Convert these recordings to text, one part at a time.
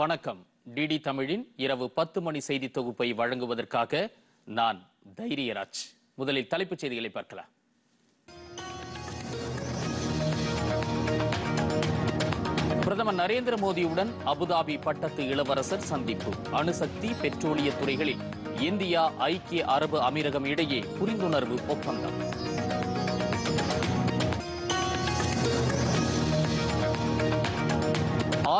வணக்கம் டிடி தமிழின் இரவு பத்து மணி செய்தி தொகுப்பை வழங்குவதற்காக நான் தைரியராஜ் முதலில் தலைப்புச் செய்திகளை பார்க்கலாம் பிரதமர் நரேந்திர மோடியுடன் அபுதாபி பட்டத்து இளவரசர் சந்திப்பு அணுசக்தி பெட்ரோலியத் துறைகளில் இந்தியா ஐக்கிய அரபு அமீரகம் இடையே புரிந்துணர்வு ஒப்பந்தம்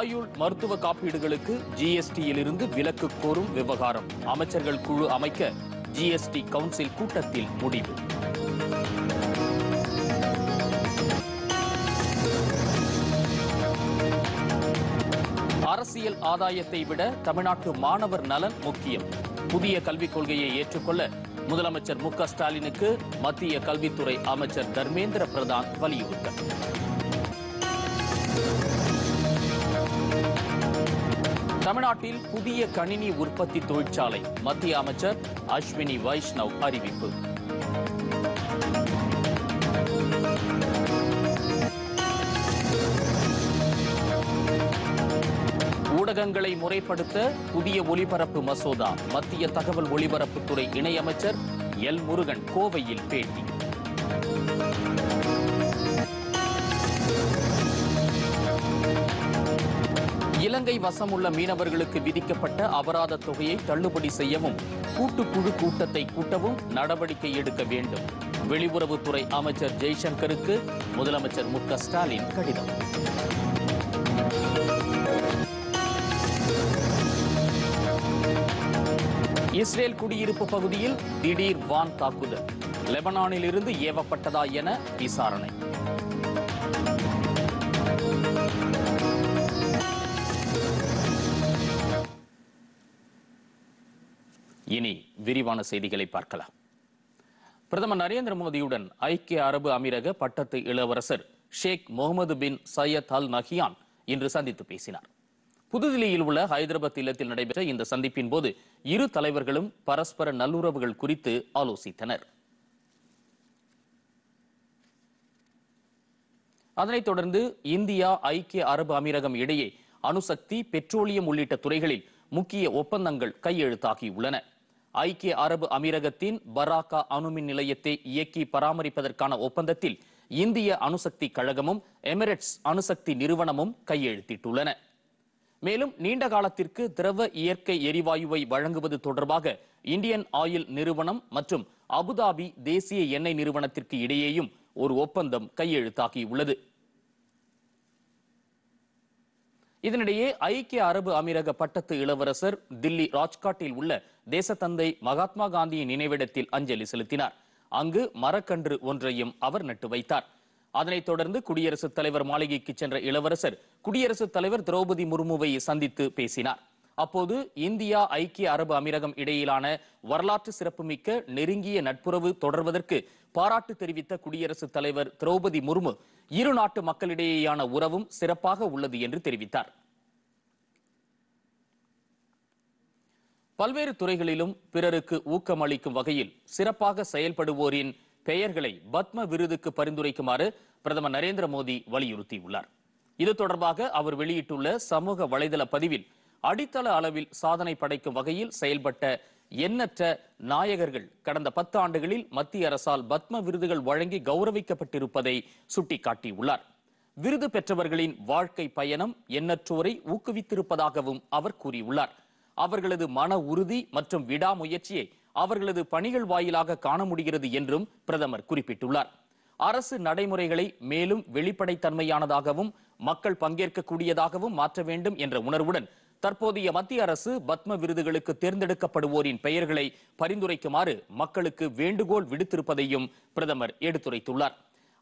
ஆயுள் மருத்துவ காப்பீடுகளுக்கு ஜிஎஸ்டியிலிருந்து விலக்கு கோரும் விவகாரம் அமைச்சர்கள் குழு அமைக்க ஜிஎஸ்டி கவுன்சில் கூட்டத்தில் முடிவு அரசியல் ஆதாயத்தை விட தமிழ்நாட்டு மாணவர் நலன் முக்கியம் புதிய கல்விக் கொள்கையை ஏற்றுக்கொள்ள முதலமைச்சர் மு ஸ்டாலினுக்கு மத்திய கல்வித்துறை அமைச்சர் தர்மேந்திர பிரதான் வலியுறுத்தல் தமிழ்நாட்டில் புதிய கணினி உற்பத்தி தொழிற்சாலை மத்திய அமைச்சர் அஸ்வினி வைஷ்ணவ் அறிவிப்பு ஊடகங்களை முறைப்படுத்த புதிய ஒலிபரப்பு மசோதா மத்திய தகவல் ஒலிபரப்புத்துறை இணையமைச்சர் எல் முருகன் கோவையில் பேட்டி இலங்கை வசமுள்ள மீனவர்களுக்கு விதிக்கப்பட்ட அபராத தொகையை தள்ளுபடி செய்யவும் கூட்டுக்குழு கூட்டத்தை கூட்டவும் நடவடிக்கை எடுக்க வேண்டும் வெளியுறவுத்துறை அமைச்சர் ஜெய்சங்கருக்கு முதலமைச்சர் மு ஸ்டாலின் கடிதம் இஸ்ரேல் குடியிருப்பு பகுதியில் திடீர் வான் தாக்குதல் லெபனானில் இருந்து ஏவப்பட்டதா என விசாரணை இனி விரிவான செய்திகளை பார்க்கலாம் பிரதமர் நரேந்திர மோடியுடன் ஐக்கிய அரபு அமீரக பட்டத்து இளவரசர் Sheikh Mohammed bin Zayed Al Nahyan இன்று சந்தித்து பேசினார் புதுதில்லியில் உள்ள ஹைதராபாத் இல்லத்தில் நடைபெற்ற இந்த சந்திப்பின் போது இரு தலைவர்களும் பரஸ்பர நல்லுறவுகள் குறித்து ஆலோசித்தனர் அதனைத் தொடர்ந்து இந்தியா ஐக்கிய அரபு அமீரகம் இடையே அணுசக்தி பெட்ரோலியம் உள்ளிட்ட துறைகளில் முக்கிய ஒப்பந்தங்கள் கையெழுத்தாகியுள்ளன ஐக்கிய அரபு அமீரகத்தின் பராக்கா அணுமின் நிலையத்தை இயக்கி பராமரிப்பதற்கான ஒப்பந்தத்தில் இந்திய அணுசக்தி கழகமும் எமிரேட்ஸ் அணுசக்தி நிறுவனமும் கையெழுத்திட்டுள்ளன மேலும் நீண்ட காலத்திற்கு திரவ இயற்கை எரிவாயுவை வழங்குவது தொடர்பாக இந்தியன் ஆயில் நிறுவனம் மற்றும் அபுதாபி தேசிய எண்ணெய் நிறுவனத்திற்கு இடையேயும் ஒரு ஒப்பந்தம் கையெழுத்தாகியுள்ளது இதனிடையே ஐக்கிய அரபு அமீரக பட்டத்து இளவரசர் தில்லி ராஜ்காட்டில் உள்ள தேசத்தந்தை மகாத்மா காந்தியின் நினைவிடத்தில் அஞ்சலி செலுத்தினார் அங்கு மரக்கன்று ஒன்றையும் அவர் நட்டு வைத்தார் அதனைத் தொடர்ந்து குடியரசுத் தலைவர் மாளிகைக்கு சென்ற இளவரசர் குடியரசுத் தலைவர் திரௌபதி முர்முவை சந்தித்து பேசினார் அப்போது இந்தியா ஐக்கிய அரபு அமீரகம் இடையிலான வரலாற்று சிறப்புமிக்க நெருங்கிய நட்புறவு தொடர்வதற்கு பாராட்டு தெரிவித்த குடியரசுத் தலைவர் திரௌபதி முர்மு இரு நாட்டு மக்களிடையேயான உறவும் சிறப்பாக உள்ளது என்று தெரிவித்தார் பல்வேறு துறைகளிலும் பிறருக்கு ஊக்கமளிக்கும் வகையில் சிறப்பாக செயல்படுவோரின் பெயர்களை பத்ம விருதுக்கு பரிந்துரைக்குமாறு பிரதமர் நரேந்திர மோடி வலியுறுத்தியுள்ளார் இது தொடர்பாக அவர் வெளியிட்டுள்ள சமூக வலைதள பதிவில் அடித்தள அளவில் சாதனை படைக்கும் வகையில் செயல்பட்ட எண்ணற்ற நாயகர்கள் கடந்த பத்து ஆண்டுகளில் மத்திய அரசால் பத்ம விருதுகள் வழங்கி கௌரவிக்கப்பட்டிருப்பதை சுட்டிக்காட்டியுள்ளார் விருது பெற்றவர்களின் வாழ்க்கை பயணம் எண்ணற்றோரை ஊக்குவித்திருப்பதாகவும் அவர் கூறியுள்ளார் அவர்களது மன உறுதி மற்றும் விடாமுயற்சியை அவர்களது பணிகள் வாயிலாக காண முடிகிறது என்றும் பிரதமர் குறிப்பிட்டுள்ளார் அரசு நடைமுறைகளை மேலும் வெளிப்படைத்தன்மையானதாகவும் மக்கள் பங்கேற்கக்கூடியதாகவும் மாற்ற வேண்டும் என்ற உணர்வுடன் தற்போதைய மத்திய அரசு பத்ம விருதுகளுக்கு தேர்ந்தெடுக்கப்படுவோரின் பெயர்களை பரிந்துரைக்குமாறு மக்களுக்கு வேண்டுகோள் விடுத்திருப்பதையும் பிரதமர் எடுத்துரைத்துள்ளார்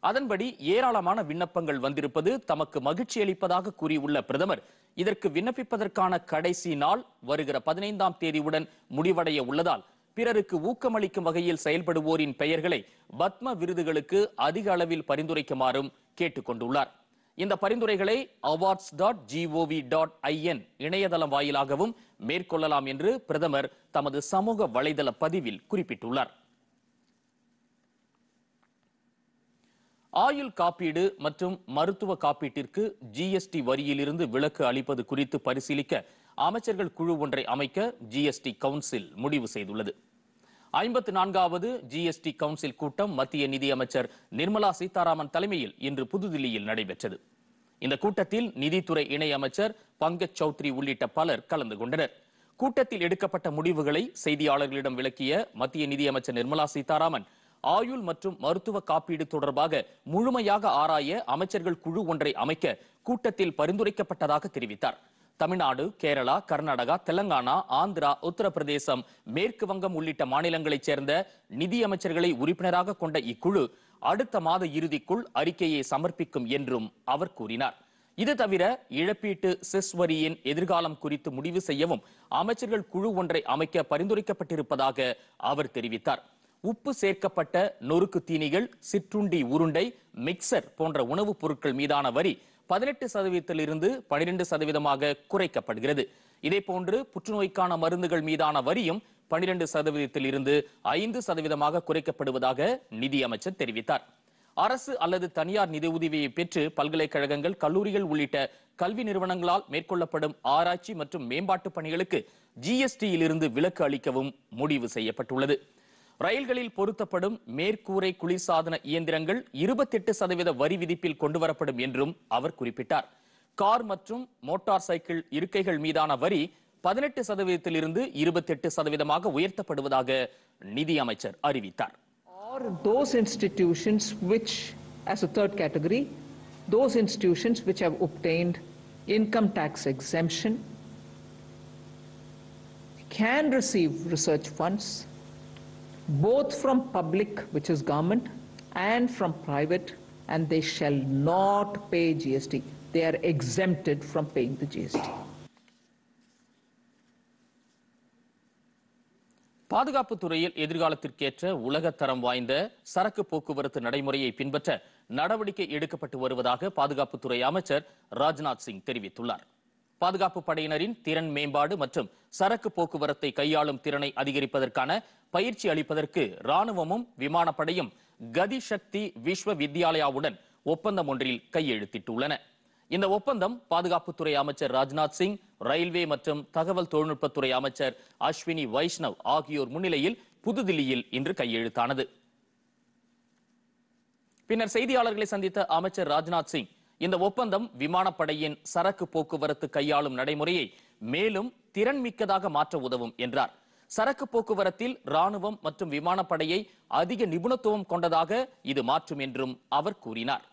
அதன்படி ஏராளமான விண்ணப்பங்கள் வந்திருப்பது தமக்கு மகிழ்ச்சி அளிப்பதாக கூறியுள்ள பிரதமர் இதற்கு விண்ணப்பிப்பதற்கான கடைசி நாள் வருகிற பதினைந்தாம் தேதியுடன் முடிவடைய உள்ளதால் பிறருக்கு ஊக்கமளிக்கும் வகையில் செயல்படுவோரின் பெயர்களை பத்ம விருதுகளுக்கு அதிக அளவில் பரிந்துரைக்குமாறும் கேட்டுக்கொண்டுள்ளார் இந்த பரிந்துரைகளை awards dot G O V dot I N இணையதளம் வாயிலாகவும் மேற்கொள்ளலாம் என்று பிரதமர் தமது சமூக வலைதள பதிவில் குறிப்பிட்டுள்ளார் ஆயுள் காப்பீடு மற்றும் மருத்துவ காப்பீட்டிற்கு ஜிஎஸ்டி வரியிலிருந்து விலக்கு அளிப்பது குறித்து பரிசீலிக்க அமைச்சர்கள் குழு ஒன்றை அமைக்க ஜிஎஸ்டி கவுன்சில் முடிவு செய்துள்ளது ஐம்பத்தி நான்காவது ஜிஎஸ்டி கவுன்சில் கூட்டம் மத்திய நிதியமைச்சர் நிர்மலா சீதாராமன் தலைமையில் இன்று புதுதில்லியில் நடைபெற்றது இந்த கூட்டத்தில் நிதித்துறை இணையமைச்சர் பங்கஜ் சௌத்ரி உள்ளிட்ட பலர் கலந்து கொண்டனர் கூட்டத்தில் எடுக்கப்பட்ட முடிவுகளை செய்தியாளர்களிடம் விளக்கிய மத்திய நிதியமைச்சர் நிர்மலா சீதாராமன் ஆயுள் மற்றும் மருத்துவ காப்பீடு தொடர்பாக முழுமையாக ஆராய அமைச்சர்கள் குழு ஒன்றை அமைக்க கூட்டத்தில் பரிந்துரைக்கப்பட்டதாக தெரிவித்தார் தமிழ்நாடு கேரளா கர்நாடகா தெலங்கானா ஆந்திரா உத்தரப்பிரதேசம் மேற்கு வங்கம் உள்ளிட்ட மாநிலங்களைச் சேர்ந்த நிதியமைச்சர்களை உறுப்பினராக கொண்ட இக்குழு அடுத்த மாத இறுதிக்குள் அறிக்கையை சமர்ப்பிக்கும் என்றும் அவர் கூறினார் இது தவிர இழப்பீட்டு செஸ் வரியின் எதிர்காலம் குறித்து முடிவு செய்யவும் அமைச்சர்கள் குழு ஒன்றை அமைக்க பரிந்துரைக்கப்பட்டிருப்பதாக அவர் தெரிவித்தார் உப்பு சேர்க்கப்பட்ட நொறுக்கு தீனிகள் சிற்றுண்டி உருண்டை மிக்சர் போன்ற உணவுப் பொருட்கள் மீதான வரி பதினெட்டு சதவீதத்தில் இருந்து பனிரெண்டு சதவீதமாக குறைக்கப்படுகிறது இதே போன்று புற்றுநோய்க்கான மருந்துகள் மீதான வரியும் பனிரெண்டு சதவீதத்தில் இருந்து ஐந்து சதவீதமாக குறைக்கப்படுவதாக நிதியமைச்சர் தெரிவித்தார் அரசு அல்லது தனியார் நிதி உதவியை பெற்று பல்கலைக்கழகங்கள் கல்லூரிகள் உள்ளிட்ட கல்வி நிறுவனங்களால் மேற்கொள்ளப்படும் ஆராய்ச்சி மற்றும் மேம்பாட்டு பணிகளுக்கு ஜிஎஸ்டியிலிருந்து விலக்கு அளிக்கவும் முடிவு செய்யப்பட்டுள்ளது ரயில்களில் பொருத்தப்படும் மேற்கூரை குளிர்சாதன இயந்திரங்கள் இருபத்தெட்டு சதவீத வரி விதிப்பில் கொண்டுவரப்படும் என்றும் அவர் குறிப்பிட்டார் கார் மற்றும் மோட்டார் சைக்கிள் இருக்கைகள் மீதான வரி பதினெட்டு சதவீதத்திலிருந்து இருபத்தெட்டு சதவீதமாக உயர்த்தப்படுவதாக நிதி அமைச்சர் அறிவித்தார் those institutions which have obtained income tax exemption can receive research funds both from public, which is government, and from private, and they shall not pay GST. They are exempted from paying the GST. பாதுகாப்பு துறையில் எதிர்காலத்திற்கேற்ற உலகத்தரம் வாய்ந்த சரக்கு போக்குவரத்து நடைமுறையை பின்பற்ற நடவடிக்கை எடுக்கப்பட்டு வருவதாக பாதுகாப்புத்துறை அமைச்சர் ராஜ்நாத் சிங் தெரிவித்துள்ளார் பாதுகாப்பு படையினரின் திறன் மேம்பாடு மற்றும் சரக்கு போக்குவரத்தை கையாளும் திறனை அதிகரிப்பதற்கான பயிற்சி அளிப்பதற்கு ராணுவமும் விமானப்படையும் கதி சக்தி விஸ்வ வித்யாலயாவுடன் ஒப்பந்தம் ஒன்றில் கையெழுத்திட்டுள்ளன இந்த ஒப்பந்தம் பாதுகாப்புத்துறை அமைச்சர் ராஜ்நாத் சிங் ரயில்வே மற்றும் தகவல் தொழில்நுட்பத்துறை அமைச்சர் அஸ்வினி வைஷ்ணவ் ஆகியோர் முன்னிலையில் புதுதில்லியில் இன்று கையெழுத்தானது பின்னர் செய்தியாளர்களை சந்தித்த அமைச்சர் ராஜ்நாத் சிங் இந்த ஒப்பந்தம் விமானப்படையின் சரக்கு போக்குவரத்து கையாளும் நடைமுறையை மேலும் திறன்மிக்கதாக மாற்ற உதவும் என்றார் சரக்கு போக்குவரத்தில் ராணுவம் மற்றும் விமானப்படையை அதிக நிபுணத்துவம் கொண்டதாக இது மாற்றும் என்றும் அவர் கூறினார்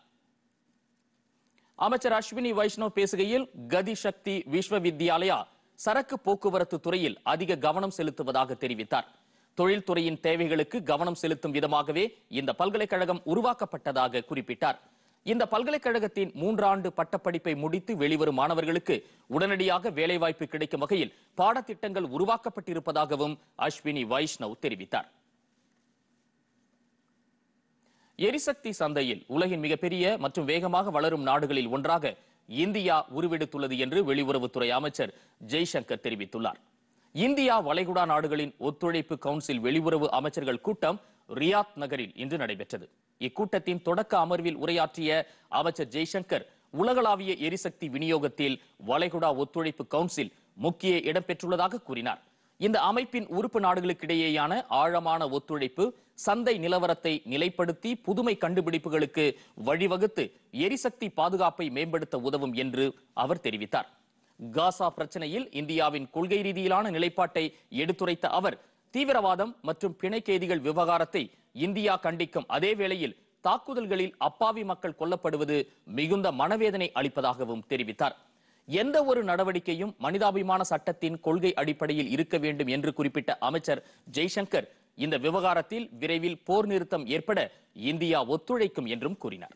அமைச்சர் அஸ்வினி வைஷ்ணவ் பேசுகையில் கதி சக்தி விஸ்வவித்யாலயா சரக்கு போக்குவரத்து துறையில் அதிக கவனம் செலுத்துவதாக தெரிவித்தார் தொழில்துறையின் தேவைகளுக்கு கவனம் செலுத்தும் விதமாகவே இந்த பல்கலைக்கழகம் உருவாக்கப்பட்டதாக குறிப்பிட்டார் இந்த பல்கலைக்கழகத்தின் மூன்றாண்டு பட்டப்படிப்பை முடித்து வெளிவரும் மாணவர்களுக்கு உடனடியாக வேலைவாய்ப்பு கிடைக்கும் வகையில் பாடத்திட்டங்கள் உருவாக்கப்பட்டிருப்பதாகவும் அஸ்வினி வைஷ்ணவ் தெரிவித்தார் எரிசக்தி சந்தையில் உலகின் மிகப்பெரிய மற்றும் வேகமாக வளரும் நாடுகளில் ஒன்றாக இந்தியா உருவெடுத்துள்ளது என்று வெளியுறவுத்துறை அமைச்சர் ஜெய்சங்கர் தெரிவித்துள்ளார் இந்தியா வளைகுடா நாடுகளின் ஒத்துழைப்பு கவுன்சில் வெளியுறவு அமைச்சர்கள் கூட்டம் ரியாத் நகரில் இன்று நடைபெற்றது இக்கூட்டத்தின் தொடக்க அமர்வில் உரையாற்றிய அமைச்சர் ஜெய்சங்கர் உலகளாவிய எரிசக்தி விநியோகத்தில் வளைகுடா ஒத்துழைப்பு கவுன்சில் முக்கிய இடம் பெற்றுள்ளதாக கூறினார் இந்த அமைப்பின் உறுப்பு நாடுகளுக்கிடையேயான ஆழமான ஒத்துழைப்பு சந்தை நிலவரத்தை நிலைப்படுத்தி புதுமை கண்டுபிடிப்புகளுக்கு வழிவகுத்து எரிசக்தி பாதுகாப்பை மேம்படுத்த உதவும் என்று அவர் தெரிவித்தார் காசா பிரச்சனையில் இந்தியாவின் கொள்கை ரீதியிலான நிலைப்பாட்டை எடுத்துரைத்த அவர் தீவிரவாதம் மற்றும் பிணைக்கைதிகள் விவகாரத்தை இந்தியா கண்டிக்கும் அதே வேளையில் தாக்குதல்களில் அப்பாவி மக்கள் கொல்லப்படுவது மிகுந்த மனவேதனை அளிப்பதாகவும் தெரிவித்தார் எந்த ஒரு நடவடிக்கையும் மனிதாபிமான சட்டத்தின் கொள்கை அடிப்படையில் இருக்க வேண்டும் என்று குறிப்பிட்ட அமைச்சர் ஜெய்சங்கர் இந்த விவகாரத்தில் விரைவில் போர் நிறுத்தம் ஏற்பட இந்தியா ஒத்துழைக்கும் என்றும் கூறினார்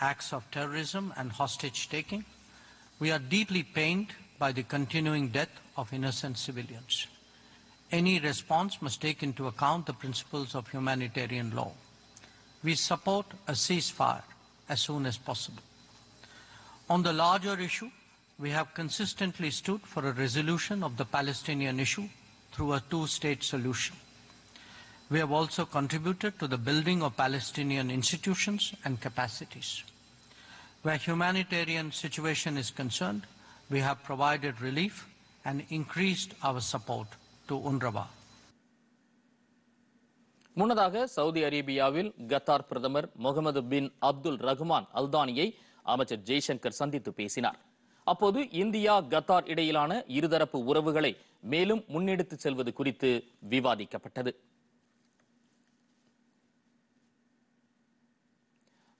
acts of terrorism and hostage taking. We are deeply pained by the continuing death of innocent civilians. Any response must take into account the principles of humanitarian law. We support a ceasefire as soon as possible. On the larger issue, we have consistently stood for a resolution of the Palestinian issue through a two-state solution. We have also contributed to the building of Palestinian institutions and capacities. Where humanitarian situation is concerned, we have provided relief and increased our support to UNRWA. முன்னதாக Saudi அரேபியாவில் Qatar பிரதமர் Mohammed பின் அப்துல் ரஹ்மான் அல்தானியை அமைச்சர் ஜெய்சங்கர் சந்தித்து பேசினார் அப்போது India Qatar இடையிலான இருதரப்பு உறவுகளை மேலும் முன்னெடுத்து செல்வது குறித்து விவாதிக்கப்பட்டது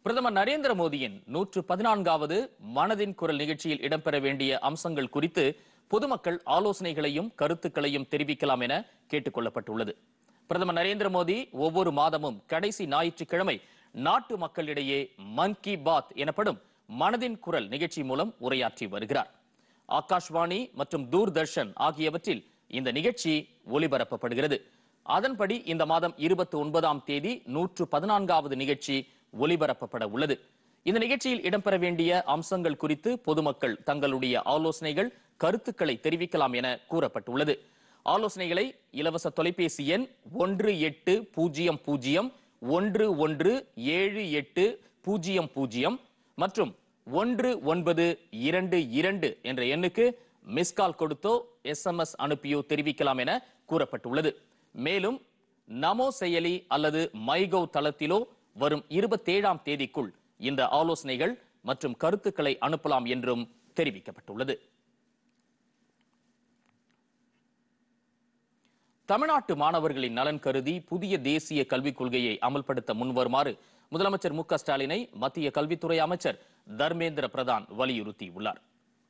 பிரதமர் நரேந்திர மோடியின் நூற்று பதினான்காவது மனதின் குரல் நிகழ்ச்சியில் இடம்பெற வேண்டிய அம்சங்கள் குறித்து பொதுமக்கள் ஆலோசனைகளையும் கருத்துக்களையும் தெரிவிக்கலாம் என கேட்டுக் கொள்ளப்பட்டுள்ளது பிரதமர் நரேந்திர மோடி ஒவ்வொரு மாதமும் கடைசி ஞாயிற்றுக்கிழமை நாட்டு மக்களிடையே மன் கி பாத் எனப்படும் மனதின் குரல் நிகழ்ச்சி மூலம் உரையாற்றி வருகிறார் ஆகாஷ்வாணி மற்றும் தூர்தர்ஷன் ஆகியவற்றில் இந்த நிகழ்ச்சி ஒளிபரப்பப்படுகிறது அதன்படி இந்த மாதம் இருபத்தி ஒன்பதாம் தேதி நூற்று பதினான்காவது நிகழ்ச்சி ஒலிபரப்பப்பட உள்ளது இந்த நிகழ்ச்சியில் இடம்பெற வேண்டிய அம்சங்கள் குறித்து பொதுமக்கள் தங்களுடைய ஆலோசனைகள் கருத்துக்களை தெரிவிக்கலாம் என கூறப்பட்டுள்ளது ஆலோசனைகளை இலவச தொலைபேசி எண் ஒன்று எட்டு பூஜ்ஜியம் பூஜ்ஜியம் ஒன்று ஒன்று ஏழு எட்டு பூஜ்ஜியம் பூஜ்ஜியம் மற்றும் ஒன்று ஒன்பது இரண்டு இரண்டு என்ற எண்ணுக்கு மிஸ்கால் கொடுத்தோ எஸ்எம்எஸ் அனுப்பியோ தெரிவிக்கலாம் என கூறப்பட்டுள்ளது மேலும் நமோ செயலி அல்லது மைகவ் தளத்திலோ வரும் இருபத்தேழாம் தேதிக்குள் இந்த ஆலோசனைகள் மற்றும் கருத்துக்களை அனுப்பலாம் என்றும் தெரிவிக்கப்பட்டுள்ளது தமிழ்நாட்டு மாணவர்களின் நலன் கருதி புதிய தேசிய கல்விக் கொள்கையை அமல்படுத்த முன்வருமாறு முதலமைச்சர் மு ஸ்டாலினை மத்திய கல்வித்துறை அமைச்சர் தர்மேந்திர பிரதான் வலியுறுத்தியுள்ளார்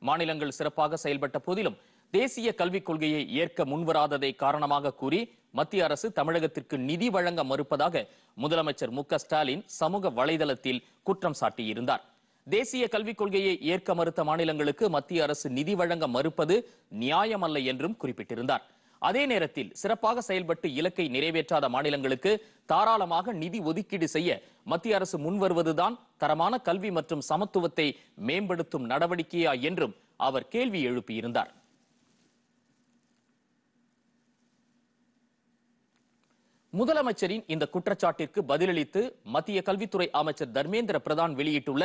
மாநிலங்கள் சிறப்பாக செயல்பட்ட போதிலும் தேசிய கல்விக் கொள்கையை ஏற்க முன்வராததை காரணமாக கூறி மத்திய அரசு தமிழகத்திற்கு நிதி வழங்க மறுப்பதாக முதலமைச்சர் மு ஸ்டாலின் சமூக வலைதளத்தில் குற்றம் சாட்டியிருந்தார் தேசிய கல்விக் கொள்கையை ஏற்க மறுத்த மாநிலங்களுக்கு மத்திய அரசு நிதி வழங்க மறுப்பது நியாயமல்ல என்றும் குறிப்பிட்டிருந்தார் அதே நேரத்தில் சிறப்பாக செயல்பட்டு இலக்கை நிறைவேற்றாத மாநிலங்களுக்கு தாராளமாக நிதி ஒதுக்கீடு செய்ய மத்திய அரசு முன்வருவதுதான் தரமான கல்வி மற்றும் சமத்துவத்தை மேம்படுத்தும் நடவடிக்கையா என்றும் அவர் கேள்வி எழுப்பியிருந்தார் முதலமைச்சரின் இந்த குற்றச்சாட்டிற்கு பதிலளித்து மத்திய கல்வித்துறை அமைச்சர் தர்மேந்திர பிரதான் வெளியிட்டுள்ள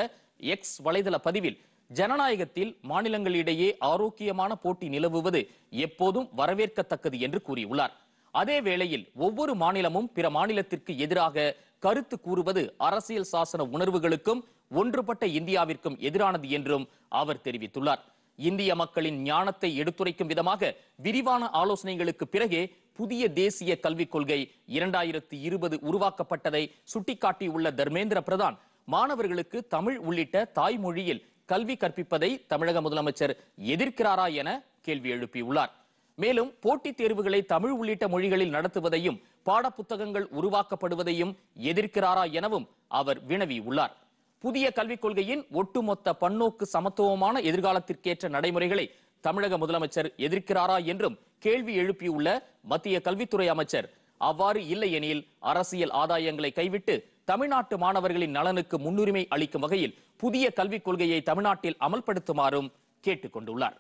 எக்ஸ் வலைதள பதிவில் ஜனநாயகத்தில் மாநிலங்களிடையே ஆரோக்கியமான போட்டி நிலவுவது எப்போதும் வரவேற்கத்தக்கது என்று கூறியுள்ளார் அதே வேளையில் ஒவ்வொரு மாநிலமும் பிற மாநிலத்திற்கு எதிராக கருத்து கூறுவது அரசியல் சாசன உணர்வுகளுக்கும் ஒன்றுபட்ட இந்தியாவிற்கும் எதிரானது என்றும் அவர் தெரிவித்துள்ளார் இந்திய மக்களின் ஞானத்தை எடுத்துரைக்கும் விதமாக விரிவான ஆலோசனைகளுக்கு பிறகே புதிய தேசிய கல்விக் கொள்கை இரண்டாயிரத்தி இருபது உருவாக்கப்பட்டதை சுட்டிக்காட்டியுள்ள தர்மேந்திர பிரதான் மாணவர்களுக்கு தமிழ் உள்ளிட்ட தாய்மொழியில் கல்வி கற்பிப்பதை தமிழக முதலமைச்சர் எதிர்க்கிறாரா என கேள்வி எழுப்பியுள்ளார் மேலும் போட்டித் தேர்வுகளை தமிழ் உள்ளிட்ட மொழிகளில் நடத்துவதையும் பாடப்புத்தகங்கள் உருவாக்கப்படுவதையும் எதிர்க்கிறாரா எனவும் அவர் வினவியுள்ளார் புதிய கல்விக் கொள்கையின் ஒட்டுமொத்த பன்னோக்கு சமத்துவமான எதிர்காலத்திற்கேற்ற நடைமுறைகளை தமிழக முதலமைச்சர் எதிர்க்கிறாரா என்றும் கேள்வி எழுப்பியுள்ள மத்திய கல்வித்துறை அமைச்சர் அவ்வாறு இல்லை எனில் அரசியல் ஆதாயங்களை கைவிட்டு தமிழ்நாட்டு மாணவர்களின் நலனுக்கு முன்னுரிமை அளிக்கும் வகையில் புதிய கல்விக் கொள்கையை தமிழ்நாட்டில் அமல்படுத்துமாறும் கேட்டுக் கொண்டுள்ளார்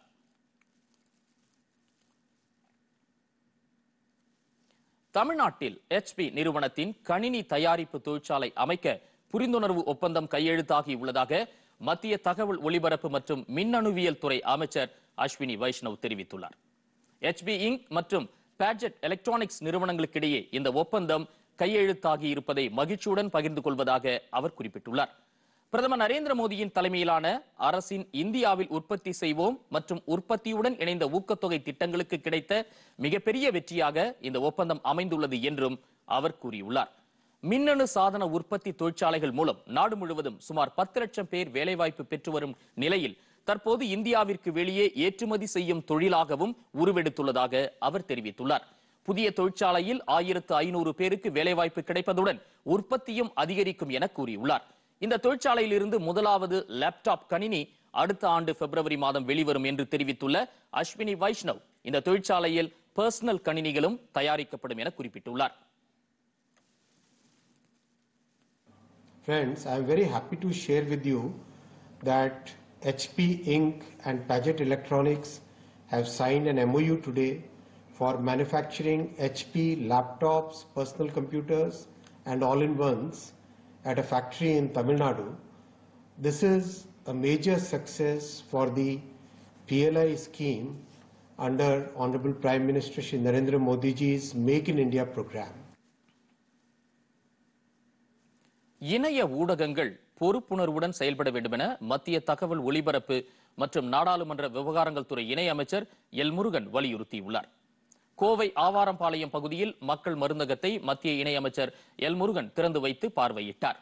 தமிழ்நாட்டில் பி நிறுவனத்தின் கணினி தயாரிப்பு தொழிற்சாலை அமைக்க புரிந்துணர்வு ஒப்பந்தம் கையெழுத்தாகி உள்ளதாக மத்திய தகவல் ஒலிபரப்பு மற்றும் மின்னணுவியல் துறை அமைச்சர் அஸ்வினி வைஷ்ணவ் தெரிவித்துள்ளார் ஹெச்பி இங்க் மற்றும் பேட்ஜெட் எலக்ட்ரானிக்ஸ் நிறுவனங்களுக்கிடையே இந்த ஒப்பந்தம் கையெழுத்தாகி இருப்பதை மகிழ்ச்சியுடன் பகிர்ந்து கொள்வதாக அவர் குறிப்பிட்டுள்ளார் பிரதமர் நரேந்திர மோடியின் தலைமையிலான அரசின் இந்தியாவில் உற்பத்தி செய்வோம் மற்றும் உற்பத்தியுடன் இணைந்த ஊக்கத்தொகை திட்டங்களுக்கு கிடைத்த மிகப்பெரிய வெற்றியாக இந்த ஒப்பந்தம் அமைந்துள்ளது என்றும் அவர் கூறியுள்ளார் மின்னணு சாதன உற்பத்தி தொழிற்சாலைகள் மூலம் நாடு முழுவதும் சுமார் பத்து லட்சம் பேர் வேலைவாய்ப்பு பெற்று வரும் நிலையில் தற்போது இந்தியாவிற்கு வெளியே ஏற்றுமதி செய்யும் தொழிலாகவும் உருவெடுத்துள்ளதாக அவர் தெரிவித்துள்ளார் புதிய தொழிற்சாலையில் ஆயிரத்து ஐநூறு பேருக்கு வேலைவாய்ப்பு கிடைப்பதுடன் உற்பத்தியும் அதிகரிக்கும் என கூறியுள்ளார் இந்த தொழிற்சாலையிலிருந்து முதலாவது லேப்டாப் கணினி அடுத்த ஆண்டு பிப்ரவரி மாதம் வெளிவரும் என்று தெரிவித்துள்ள அஸ்வினி வைஷ்ணவ் இந்த தொழிற்சாலையில் பர்சனல் கணினிகளும் தயாரிக்கப்படும் என குறிப்பிட்டுள்ளார் Friends, I am very happy to share with you that HP Inc. and Paget Electronics have signed an MOU today for manufacturing HP laptops, personal computers and all-in-ones at a factory in Tamil Nadu. This is a major success for the PLI scheme under Honorable Prime Minister Shri Narendra Modi ji's Make in India program. இணைய ஊடகங்கள் பொறுப்புணர்வுடன் செயல்பட வேண்டும் என மத்திய தகவல் ஒலிபரப்பு மற்றும் நாடாளுமன்ற விவகாரங்கள் துறை இணையமைச்சர் எல் முருகன் வலியுறுத்தியுள்ளார் கோவை ஆவாரம்பாளையம் பகுதியில் மக்கள் மருந்தகத்தை மத்திய இணையமைச்சர் எல் முருகன் திறந்து வைத்து பார்வையிட்டார்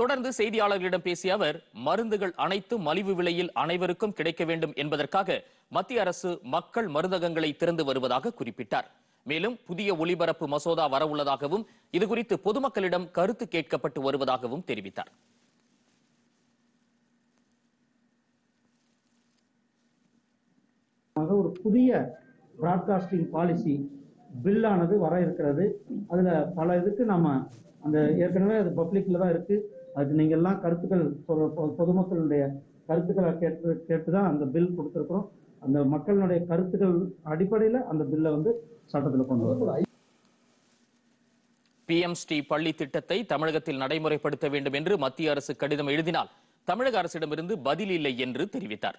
தொடர்ந்து செய்தியாளர்களிடம் பேசிய அவர் மருந்துகள் அனைத்து மலிவு விலையில் அனைவருக்கும் கிடைக்க வேண்டும் என்பதற்காக மத்திய அரசு மக்கள் மருந்தகங்களை திறந்து வருவதாக குறிப்பிட்டார் மேலும் புதிய ஒளிபரப்பு மசோதா வரவுள்ளதாகவும் இதுகுறித்து பொதுமக்களிடம் கருத்து கேட்கப்பட்டு வருவதாகவும் தெரிவித்தார் ஒரு புதிய பிராட்காஸ்டிங் பாலிசி பில்லானது வர இருக்கிறது அதில் பல இதுக்கு நம்ம அந்த ஏற்கனவே அது பப்ளிக்ல தான் இருக்கு அது நீங்கள் எல்லாம் கருத்துக்கள் பொதுமக்களுடைய கருத்துக்களை கேட்டு கேட்டு தான் அந்த பில் கொடுத்துருக்குறோம் அந்த மக்களுடைய கருத்துக்கள் அடிப்படையில் அந்த பில்லை வந்து சட்டத்தில் கொண்டு வரும் பிஎம் பள்ளி திட்டத்தை தமிழகத்தில் நடைமுறைப்படுத்த வேண்டும் என்று மத்திய அரசு கடிதம் எழுதினால் தமிழக அரசிடமிருந்து பதில் இல்லை என்று தெரிவித்தார்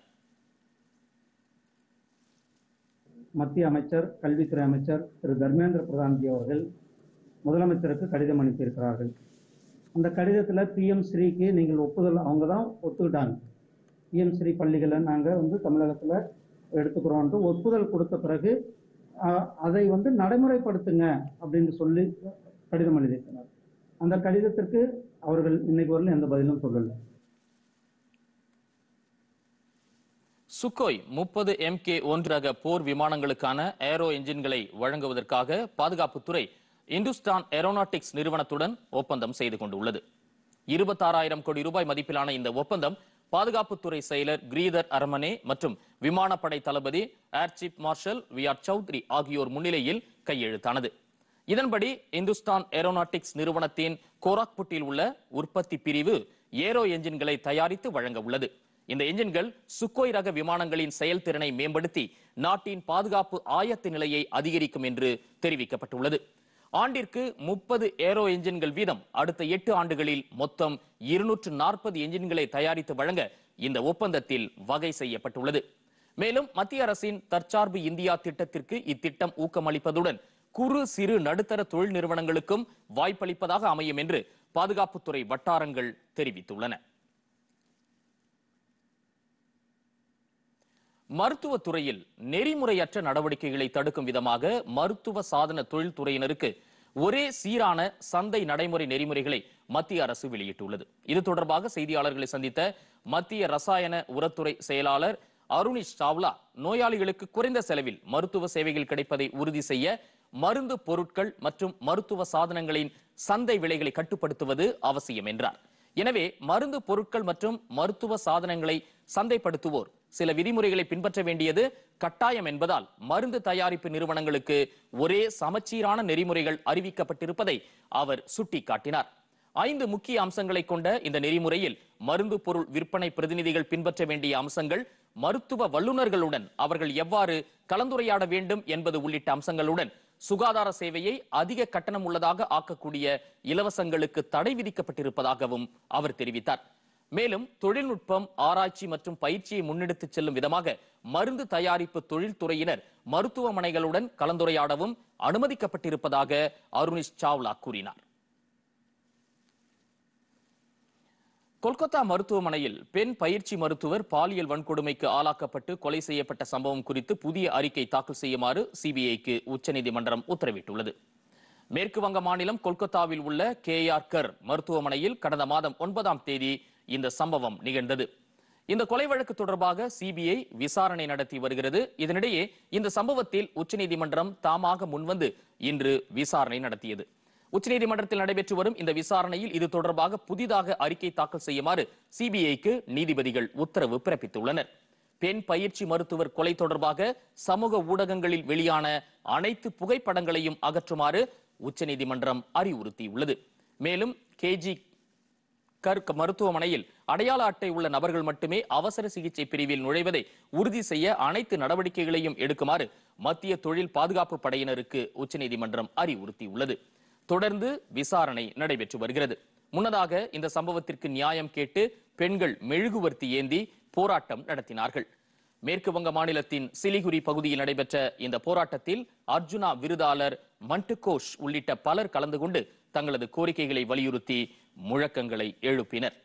மத்திய அமைச்சர் கல்வித்துறை அமைச்சர் திரு தர்மேந்திர பிரதான்ஜி அவர்கள் முதலமைச்சருக்கு கடிதம் அனுப்பியிருக்கிறார்கள் அந்த கடிதத்தில் பிஎம் ஸ்ரீக்கு நீங்கள் ஒப்புதல் அவங்க தான் ஒத்துக்கிட்டாங்க பிஎம் ஸ்ரீ பள்ளிகளை நாங்கள் வந்து தமிழகத்தில் எடுத்துக்கிறோம் ஒப்புதல் கொடுத்த பிறகு அதை வந்து நடைமுறைப்படுத்துங்க அப்படின்னு சொல்லி கடிதம் எழுதியிருக்கிறார் அந்த கடிதத்திற்கு அவர்கள் இன்னைக்கு வரல எந்த பதிலும் சொல்லல சுக்கோய் முப்பது எம் கே ஒன்று ரக போர் விமானங்களுக்கான ஏரோ என்ஜின்களை வழங்குவதற்காக பாதுகாப்புத்துறை இந்துஸ்தான் ஏரோனாட்டிக்ஸ் நிறுவனத்துடன் ஒப்பந்தம் செய்து கொண்டுள்ளது இருபத்தாறாயிரம் கோடி ரூபாய் மதிப்பிலான இந்த ஒப்பந்தம் பாதுகாப்புத்துறை செயலர் கிரீதர் அரமனே மற்றும் விமானப்படை தளபதி Air Chief Marshal V R Chaudhari ஆகியோர் முன்னிலையில் கையெழுத்தானது இதன்படி இந்துஸ்தான் ஏரோநாட்டிக்ஸ் நிறுவனத்தின் கோராக்புட்டில் உள்ள உற்பத்தி பிரிவு ஏரோ என்ஜின்களை தயாரித்து வழங்க உள்ளது இந்த என்ஜின்கள் சுக்கோய் ரக விமானங்களின் செயல்திறனை மேம்படுத்தி நாட்டின் பாதுகாப்பு ஆயத்த நிலையை அதிகரிக்கும் என்று தெரிவிக்கப்பட்டுள்ளது ஆண்டிற்கு முப்பது ஏரோ என்ஜின்கள் வீதம் அடுத்த எட்டு ஆண்டுகளில் மொத்தம் இருநூற்று நாற்பது என்ஜின்களை தயாரித்து வழங்க இந்த ஒப்பந்தத்தில் வகை செய்யப்பட்டுள்ளது மேலும் மத்திய அரசின் தற்சார்பு இந்தியா திட்டத்திற்கு இத்திட்டம் ஊக்கமளிப்பதுடன் குறு சிறு நடுத்தர தொழில் நிறுவனங்களுக்கும் வாய்ப்பளிப்பதாக அமையும் என்று பாதுகாப்புத்துறை வட்டாரங்கள் தெரிவித்துள்ளன மருத்துவத்துறையில் நெறிமுறையற்ற நடவடிக்கைகளை தடுக்கும் விதமாக மருத்துவ சாதன தொழில்துறையினருக்கு ஒரே சீரான சந்தை நடைமுறை நெறிமுறைகளை மத்திய அரசு வெளியிட்டுள்ளது இது தொடர்பாக செய்தியாளர்களை சந்தித்த மத்திய ரசாயன உரத்துறை செயலாளர் அருணிஷ் சாவ்லா நோயாளிகளுக்கு குறைந்த செலவில் மருத்துவ சேவைகள் கிடைப்பதை உறுதி செய்ய மருந்து பொருட்கள் மற்றும் மருத்துவ சாதனங்களின் சந்தை விலைகளை கட்டுப்படுத்துவது அவசியம் என்றார் எனவே மருந்து பொருட்கள் மற்றும் மருத்துவ சாதனங்களை சந்தைப்படுத்துவோர் சில விதிமுறைகளை பின்பற்ற வேண்டியது கட்டாயம் என்பதால் மருந்து தயாரிப்பு நிறுவனங்களுக்கு ஒரே சமச்சீரான நெறிமுறைகள் அறிவிக்கப்பட்டிருப்பதை அவர் சுட்டிக்காட்டினார் ஐந்து முக்கிய அம்சங்களை கொண்ட இந்த நெறிமுறையில் மருந்து பொருள் விற்பனை பிரதிநிதிகள் பின்பற்ற வேண்டிய அம்சங்கள் மருத்துவ வல்லுநர்களுடன் அவர்கள் எவ்வாறு கலந்துரையாட வேண்டும் என்பது உள்ளிட்ட அம்சங்களுடன் சுகாதார சேவையை அதிக கட்டணம் உள்ளதாக ஆக்கக்கூடிய இலவசங்களுக்கு தடை விதிக்கப்பட்டிருப்பதாகவும் அவர் தெரிவித்தார் மேலும் தொழில்நுட்பம் ஆராய்ச்சி மற்றும் பயிற்சியை முன்னெடுத்துச் செல்லும் விதமாக மருந்து தயாரிப்பு தொழில்துறையினர் மருத்துவமனைகளுடன் கலந்துரையாடவும் அனுமதிக்கப்பட்டிருப்பதாக அருணிஷ் சாவ்லா கூறினார் கொல்கத்தா மருத்துவமனையில் பெண் பயிற்சி மருத்துவர் பாலியல் வன்கொடுமைக்கு ஆளாக்கப்பட்டு கொலை செய்யப்பட்ட சம்பவம் குறித்து புதிய அறிக்கை தாக்கல் செய்யுமாறு சிபிஐக்கு உச்சநீதிமன்றம் உத்தரவிட்டுள்ளது மேற்கு வங்க மாநிலம் கொல்கத்தாவில் உள்ள கே ஆர் கர் மருத்துவமனையில் கடந்த மாதம் ஒன்பதாம் தேதி இந்த சம்பவம் நிகழ்ந்தது இந்த கொலை வழக்கு தொடர்பாக சிபிஐ விசாரணை நடத்தி வருகிறது இதனிடையே இந்த சம்பவத்தில் உச்சநீதிமன்றம் தாமாக முன்வந்து இன்று விசாரணை நடத்தியது உச்சநீதிமன்றத்தில் நடைபெற்று வரும் இந்த விசாரணையில் இது தொடர்பாக புதிதாக அறிக்கை தாக்கல் செய்யுமாறு சிபிஐக்கு நீதிபதிகள் உத்தரவு பிறப்பித்துள்ளனர் பெண் பயிற்சி மருத்துவர் கொலை தொடர்பாக சமூக ஊடகங்களில் வெளியான அனைத்து புகைப்படங்களையும் அகற்றுமாறு உச்சநீதிமன்றம் அறிவுறுத்தியுள்ளது மேலும் கேஜி கர்க் மருத்துவமனையில் அடையாள அட்டை உள்ள நபர்கள் மட்டுமே அவசர சிகிச்சை பிரிவில் நுழைவதை உறுதி செய்ய அனைத்து நடவடிக்கைகளையும் எடுக்குமாறு மத்திய தொழில் பாதுகாப்பு படையினருக்கு உச்சநீதிமன்றம் அறிவுறுத்தியுள்ளது தொடர்ந்து விசாரணை நடைபெற்று வருகிறது முன்னதாக இந்த சம்பவத்திற்கு நியாயம் கேட்டு பெண்கள் மெழுகுவர்த்தி ஏந்தி போராட்டம் நடத்தினார்கள் மேற்கு வங்க மாநிலத்தின் சிலிகுரி பகுதியில் நடைபெற்ற இந்த போராட்டத்தில் அர்ஜுனா விருதாளர் மண்டுகோஷ் உள்ளிட்ட பலர் கலந்து கொண்டு தங்களது கோரிக்கைகளை வலியுறுத்தி முழக்கங்களை எழுப்பினர்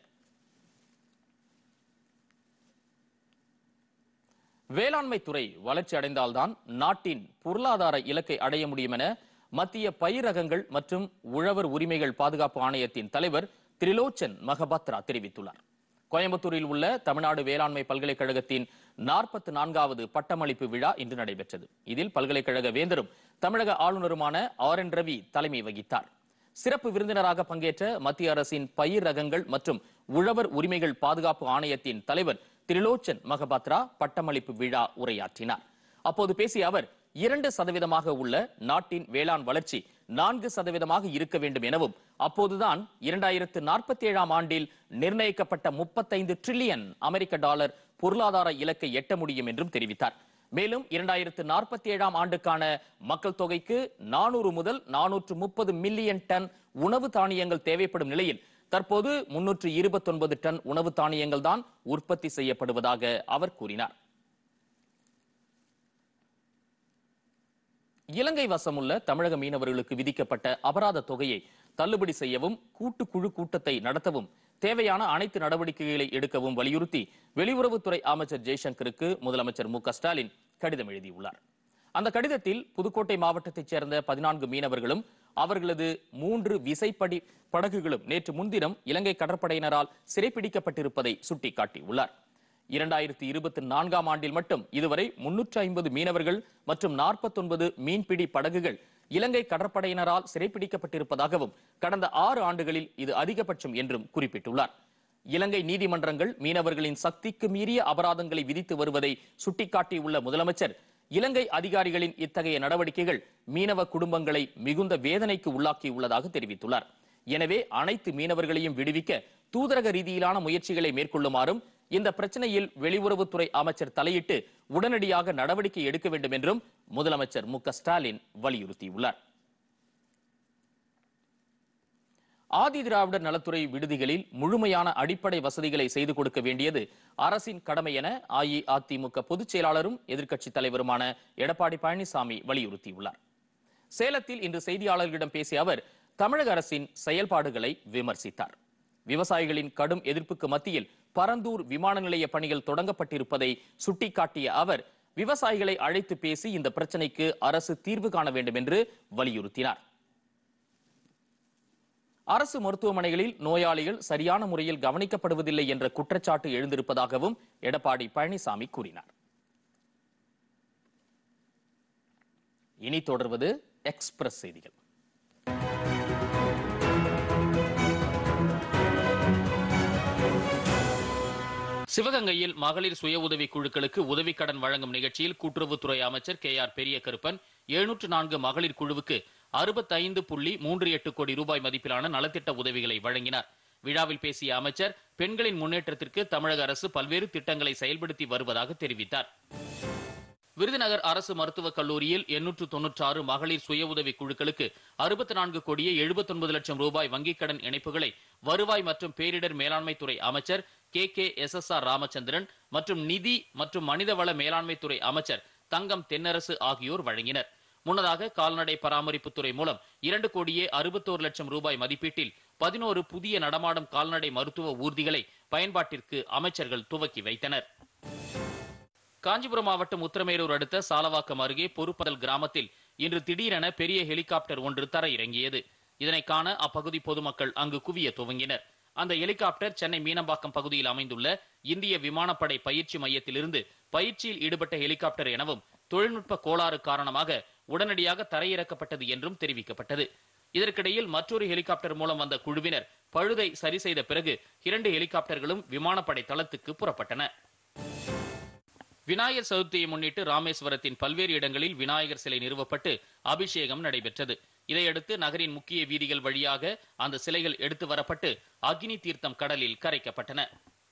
வேளாண்மை துறை வளர்ச்சி அடைந்தால்தான் நாட்டின் பொருளாதார இலக்கை அடைய முடியும் என மத்திய பயிரகங்கள் மற்றும் உழவர் உரிமைகள் பாதுகாப்பு ஆணையத்தின் தலைவர் திரிலோச்சன் மகபத்ரா தெரிவித்துள்ளார் கோயம்புத்தூரில் உள்ள தமிழ்நாடு வேளாண்மை பல்கலைக்கழகத்தின் நாற்பத்தி நான்காவது பட்டமளிப்பு விழா இன்று நடைபெற்றது இதில் பல்கலைக்கழக வேந்தரும் தமிழக ஆளுநருமான ஆர் என் ரவி தலைமை வகித்தார் சிறப்பு விருந்தினராக பங்கேற்ற மத்திய அரசின் பயிர் ரகங்கள் மற்றும் உழவர் உரிமைகள் பாதுகாப்பு ஆணையத்தின் தலைவர் திரிலோச்சன் மகபாத்ரா பட்டமளிப்பு விழா உரையாற்றினார் அப்போது பேசிய அவர் இரண்டு சதவீதமாக உள்ள நாட்டின் வேளாண் வளர்ச்சி நான்கு சதவீதமாக இருக்க வேண்டும் எனவும் அப்போதுதான் இரண்டாயிரத்து நாற்பத்தி ஏழாம் ஆண்டில் நிர்ணயிக்கப்பட்ட முப்பத்தைந்து டிரில்லியன் அமெரிக்க டாலர் பொருளாதார இலக்கை எட்ட முடியும் என்றும் தெரிவித்தார் மேலும் இரண்டாயிரத்து நாற்பத்தி ஏழாம் ஆண்டுக்கான மக்கள் தொகைக்கு நானூறு முதல் நானூற்று முப்பது மில்லியன் டன் உணவு தானியங்கள் தேவைப்படும் நிலையில் தற்போது முன்னூற்று இருபத்தொன்பது டன் உணவு தானியங்கள் தான் உற்பத்தி செய்யப்படுவதாக அவர் கூறினார் இலங்கை வசமுள்ள தமிழக மீனவர்களுக்கு விதிக்கப்பட்ட அபராத தொகையை தள்ளுபடி செய்யவும் கூட்டுக்குழு கூட்டத்தை நடத்தவும் தேவையான அனைத்து நடவடிக்கைகளை எடுக்கவும் வலியுறுத்தி வெளியுறவுத்துறை அமைச்சர் ஜெய்சங்கருக்கு முதலமைச்சர் மு ஸ்டாலின் கடிதம் எழுதியுள்ளார் அந்த கடிதத்தில் புதுக்கோட்டை மாவட்டத்தைச் சேர்ந்த பதினான்கு மீனவர்களும் அவர்களது மூன்று விசைப்படி படகுகளும் நேற்று முன்தினம் இலங்கை கடற்படையினரால் சிறைப்பிடிக்கப்பட்டிருப்பதை சுட்டிக்காட்டியுள்ளார் இரண்டாயிரத்தி இருபத்தி நான்காம் ஆண்டில் மட்டும் இதுவரை முன்னூற்று ஐம்பது மீனவர்கள் மற்றும் நாற்பத்தொன்பது மீன்பிடி படகுகள் இலங்கை கடற்படையினரால் சிறைப்பிடிக்கப்பட்டிருப்பதாகவும் கடந்த ஆறு ஆண்டுகளில் இது அதிகபட்சம் என்றும் குறிப்பிட்டுள்ளார் இலங்கை நீதிமன்றங்கள் மீனவர்களின் சக்திக்கு மீறிய அபராதங்களை விதித்து வருவதை சுட்டிக்காட்டியுள்ள முதலமைச்சர் இலங்கை அதிகாரிகளின் இத்தகைய நடவடிக்கைகள் மீனவ குடும்பங்களை மிகுந்த வேதனைக்கு உள்ளாக்கியுள்ளதாக தெரிவித்துள்ளார் எனவே அனைத்து மீனவர்களையும் விடுவிக்க தூதரக ரீதியிலான முயற்சிகளை மேற்கொள்ளுமாறும் இந்த பிரச்சனையில் வெளியுறவுத்துறை அமைச்சர் தலையிட்டு உடனடியாக நடவடிக்கை எடுக்க வேண்டும் என்றும் முதலமைச்சர் மு ஸ்டாலின் வலியுறுத்தியுள்ளார் ஆதி திராவிடர் நலத்துறை விடுதிகளில் முழுமையான அடிப்படை வசதிகளை செய்து கொடுக்க வேண்டியது அரசின் கடமை என அஇஅதிமுக பொதுச் செயலாளரும் எதிர்க்கட்சித் தலைவருமான எடப்பாடி பழனிசாமி வலியுறுத்தியுள்ளார் சேலத்தில் இன்று செய்தியாளர்களிடம் பேசிய அவர் தமிழக அரசின் செயல்பாடுகளை விமர்சித்தார் விவசாயிகளின் கடும் எதிர்ப்புக்கு மத்தியில் பரந்தூர் விமான நிலைய பணிகள் தொடங்கப்பட்டிருப்பதை சுட்டிக்காட்டிய அவர் விவசாயிகளை அழைத்து பேசி இந்த பிரச்சினைக்கு அரசு தீர்வு காண வேண்டும் என்று வலியுறுத்தினார் அரசு மருத்துவமனைகளில் நோயாளிகள் சரியான முறையில் கவனிக்கப்படுவதில்லை என்ற குற்றச்சாட்டு எழுந்திருப்பதாகவும் எடப்பாடி பழனிசாமி கூறினார் இனி தொடர்வது எக்ஸ்பிரஸ் செய்திகள் சிவகங்கையில் மகளிர் சுய உதவி குழுக்களுக்கு உதவி கடன் வழங்கும் நிகழ்ச்சியில் கூட்டுறவுத்துறை அமைச்சர் கே ஆர் பெரிய கருப்பன் எழுநூற்று நான்கு மகளிர் குழுவுக்கு அறுபத்தைந்து புள்ளி மூன்று எட்டு கோடி ரூபாய் மதிப்பிலான நலத்திட்ட உதவிகளை வழங்கினார் விழாவில் பேசிய அமைச்சர் பெண்களின் முன்னேற்றத்திற்கு தமிழக அரசு பல்வேறு திட்டங்களை செயல்படுத்தி வருவதாக தெரிவித்தார் விருதுநகர் அரசு மருத்துவக் கல்லூரியில் எண்ணூற்று தொன்னூற்றாறு மகளிர் சுய உதவி குழுக்களுக்கு அறுபத்தி நான்கு கோடியே எழுபத்தொன்பது லட்சம் ரூபாய் வங்கிக் கடன் இணைப்புகளை வருவாய் மற்றும் பேரிடர் மேலாண்மை துறை அமைச்சர் K K S S R Ramachandran மற்றும் நிதி மற்றும் மனிதவள மேலாண்மைத்துறை அமைச்சர் தங்கம் தென்னரசு ஆகியோர் வழங்கினர் முன்னதாக கால்நடை பராமரிப்புத்துறை மூலம் இரண்டு கோடியே அறுபத்தோரு லட்சம் ரூபாய் மதிப்பீட்டில் பதினோரு புதிய நடமாடும் கால்நடை மருத்துவ ஊர்திகளை பயன்பாட்டிற்கு அமைச்சர்கள் துவக்கி வைத்தனர் காஞ்சிபுரம் மாவட்டம் உத்திரமேரூர் அடுத்த சாலவாக்கம் அருகே பொறுப்பதல் கிராமத்தில் இன்று திடீரென பெரிய ஹெலிகாப்டர் ஒன்று தரையிறங்கியது இதனை காண அப்பகுதி பொதுமக்கள் அங்கு குவிய துவங்கினர் அந்த ஹெலிகாப்டர் சென்னை மீனம்பாக்கம் பகுதியில் அமைந்துள்ள இந்திய விமானப்படை பயிற்சி மையத்திலிருந்து பயிற்சியில் ஈடுபட்ட ஹெலிகாப்டர் எனவும் தொழில்நுட்ப கோளாறு காரணமாக உடனடியாக தரையிறக்கப்பட்டது என்றும் தெரிவிக்கப்பட்டது இதற்கிடையில் மற்றொரு ஹெலிகாப்டர் மூலம் வந்த குழுவினர் பழுதை சரி செய்த பிறகு இரண்டு ஹெலிகாப்டர்களும் விமானப்படை தளத்துக்கு புறப்பட்டன விநாயகர் சதுர்த்தியை முன்னிட்டு ராமேஸ்வரத்தின் பல்வேறு இடங்களில் விநாயகர் சிலை நிறுவப்பட்டு அபிஷேகம் நடைபெற்றது இதையடுத்து நகரின் முக்கிய வீதிகள் வழியாக அந்த சிலைகள் எடுத்து வரப்பட்டு அக்னி தீர்த்தம் கடலில் கரைக்கப்பட்டன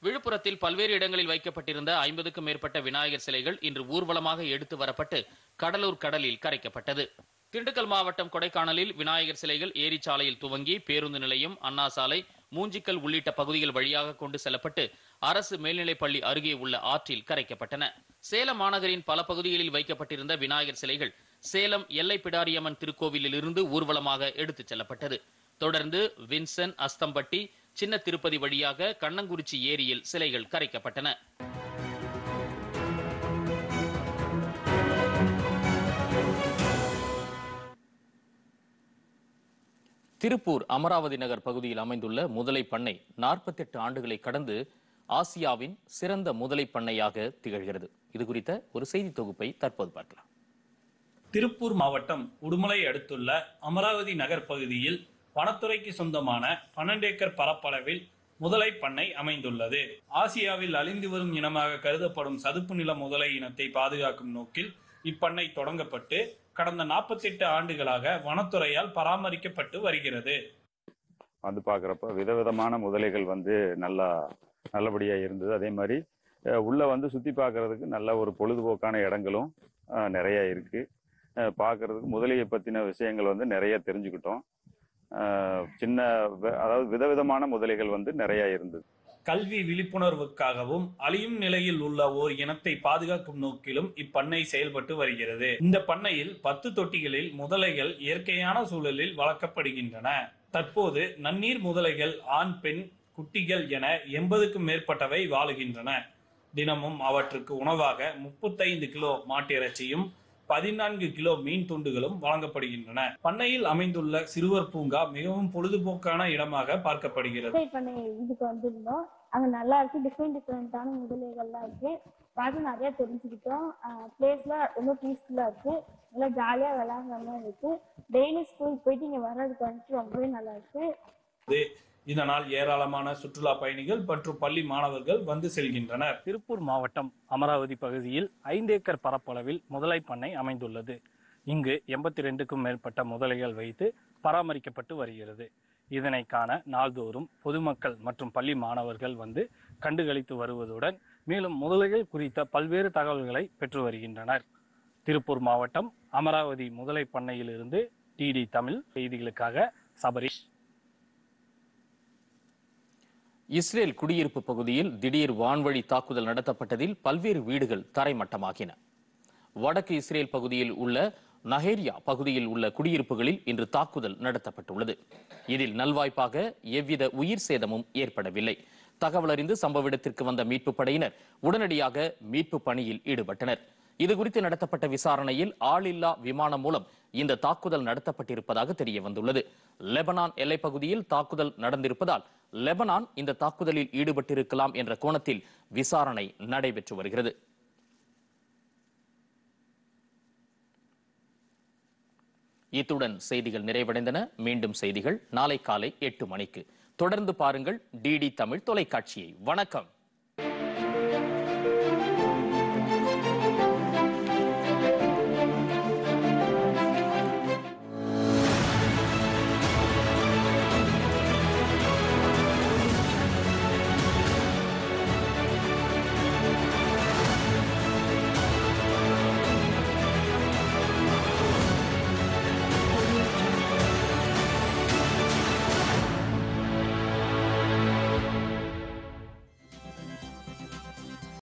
விழுப்புரத்தில் பல்வேறு இடங்களில் வைக்கப்பட்டிருந்த ஐம்பதுக்கும் மேற்பட்ட விநாயகர் சிலைகள் இன்று ஊர்வலமாக எடுத்து வரப்பட்டு கடலூர் கடலில் கரைக்கப்பட்டது திண்டுக்கல் மாவட்டம் கொடைக்கானலில் விநாயகர் சிலைகள் ஏரிச்சாலையில் துவங்கி பேருந்து நிலையம் அண்ணா சாலை மூஞ்சிக்கல் உள்ளிட்ட பகுதிகள் வழியாக கொண்டு செல்லப்பட்டு அரசு மேல்நிலைப் பள்ளி அருகே உள்ள ஆற்றில் கரைக்கப்பட்டன சேலம் மாநகரின் பல பகுதிகளில் வைக்கப்பட்டிருந்த விநாயகர் சிலைகள் சேலம் எல்லை பிடாரியம்மன் திருக்கோவிலில் இருந்து ஊர்வலமாக எடுத்துச் செல்லப்பட்டது தொடர்ந்து வின்சன் அஸ்தம்பட்டி சின்ன திருப்பதி வழியாக கண்ணங்குறிச்சி ஏரியில் சிலைகள் கரைக்கப்பட்டன திருப்பூர் அமராவதி நகர் பகுதியில் அமைந்துள்ள முதலை பண்ணை நாற்பத்தெட்டு ஆண்டுகளை கடந்து ஆசியாவின் சிறந்த முதலை பண்ணையாக திகழ்கிறது இது குறித்த ஒரு செய்தி தொகுப்பை தற்போது பார்க்கலாம் திருப்பூர் மாவட்டம் உடுமலை அடுத்துள்ள அமராவதி நகர் பகுதியில் வனத்துறைக்கு சொந்தமான பன்னெண்டு ஏக்கர் பரப்பளவில் முதலை பண்ணை அமைந்துள்ளது ஆசியாவில் அழிந்து வரும் இனமாக கருதப்படும் சதுப்பு நில முதலை இனத்தை பாதுகாக்கும் நோக்கில் இப்பண்ணை தொடங்கப்பட்டு கடந்த நாற்பத்தெட்டு ஆண்டுகளாக வனத்துறையால் பராமரிக்கப்பட்டு வருகிறது வந்து பார்க்குறப்ப விதவிதமான முதலைகள் வந்து நல்லா நல்லபடியாக இருந்தது அதே மாதிரி உள்ளே வந்து சுற்றி பாக்குறதுக்கு நல்ல ஒரு பொழுதுபோக்கான இடங்களும் நிறையா இருக்குது பார்க்கறதுக்கு முதலியை பற்றின விஷயங்கள் வந்து நிறைய தெரிஞ்சுக்கிட்டோம் சின்ன அதாவது விதவிதமான முதலைகள் வந்து நிறைய இருந்தது கல்வி விழிப்புணர்வுக்காகவும் அழியும் நிலையில் உள்ள ஓர் இனத்தை பாதுகாக்கும் நோக்கிலும் இப்பண்ணை செயல்பட்டு வருகிறது இந்த பண்ணையில் பத்து தொட்டிகளில் முதலைகள் இயற்கையான சூழலில் வளர்க்கப்படுகின்றன தற்போது நன்னீர் முதலைகள் ஆண் பெண் குட்டிகள் என எண்பதுக்கும் மேற்பட்டவை வாழுகின்றன தினமும் அவற்றுக்கு உணவாக முப்பத்தைந்து கிலோ மாட்டிறைச்சியும் பதினான்கு கிலோ மீன் துண்டுகளும் வழங்கப்படுகின்றன பண்ணையில் அமைந்துள்ள சிறுவர் பூங்கா மிகவும் பொழுதுபோக்கான இடமாக பார்க்கப்படுகிறது இதுக்கு வந்திருந்தோம் அங்க நல்லா இருக்கு டிஃப்ரெண்ட் டிஃப்ரெண்டான முதலைகள்லாம் இருக்கு பார்த்து நிறைய தெரிஞ்சுக்கிட்டோம் பிளேஸ்ல ரொம்ப பீஸ்ஃபுல்லா இருக்கு நல்லா ஜாலியா விளையாடுற மாதிரி இருக்கு டெய்லி ஸ்கூல் போயிட்டு இங்க வர்றதுக்கு வந்துட்டு ரொம்பவே நல்லா இருக்கு இதனால் ஏராளமான சுற்றுலா பயணிகள் மற்றும் பள்ளி மாணவர்கள் வந்து செல்கின்றனர் திருப்பூர் மாவட்டம் அமராவதி பகுதியில் ஐந்து ஏக்கர் பரப்பளவில் முதலை பண்ணை அமைந்துள்ளது இங்கு எண்பத்தி ரெண்டுக்கும் மேற்பட்ட முதலைகள் வைத்து பராமரிக்கப்பட்டு வருகிறது இதனை காண நாள்தோறும் பொதுமக்கள் மற்றும் பள்ளி மாணவர்கள் வந்து கண்டுகளித்து வருவதுடன் மேலும் முதலைகள் குறித்த பல்வேறு தகவல்களை பெற்று வருகின்றனர் திருப்பூர் மாவட்டம் அமராவதி முதலை பண்ணையிலிருந்து டிடி தமிழ் செய்திகளுக்காக சபரிஷ் இஸ்ரேல் குடியிருப்பு பகுதியில் திடீர் வான்வழி தாக்குதல் நடத்தப்பட்டதில் பல்வேறு வீடுகள் தரைமட்டமாகின வடக்கு இஸ்ரேல் பகுதியில் உள்ள நஹேரியா பகுதியில் உள்ள குடியிருப்புகளில் இன்று தாக்குதல் நடத்தப்பட்டுள்ளது இதில் நல்வாய்ப்பாக எவ்வித உயிர் சேதமும் ஏற்படவில்லை தகவல் அறிந்து சம்பவ இடத்திற்கு வந்த மீட்பு படையினர் உடனடியாக மீட்பு பணியில் ஈடுபட்டனர் இதுகுறித்து நடத்தப்பட்ட விசாரணையில் ஆளில்லா விமானம் மூலம் இந்த தாக்குதல் நடத்தப்பட்டிருப்பதாக தெரிய வந்துள்ளது லெபனான் எல்லைப்பகுதியில் தாக்குதல் நடந்திருப்பதால் லெபனான் இந்த தாக்குதலில் ஈடுபட்டிருக்கலாம் என்ற கோணத்தில் விசாரணை நடைபெற்று வருகிறது இத்துடன் செய்திகள் நிறைவடைந்தன மீண்டும் செய்திகள் நாளை காலை எட்டு மணிக்கு தொடர்ந்து பாருங்கள் டிடி தமிழ் தொலைக்காட்சியை வணக்கம்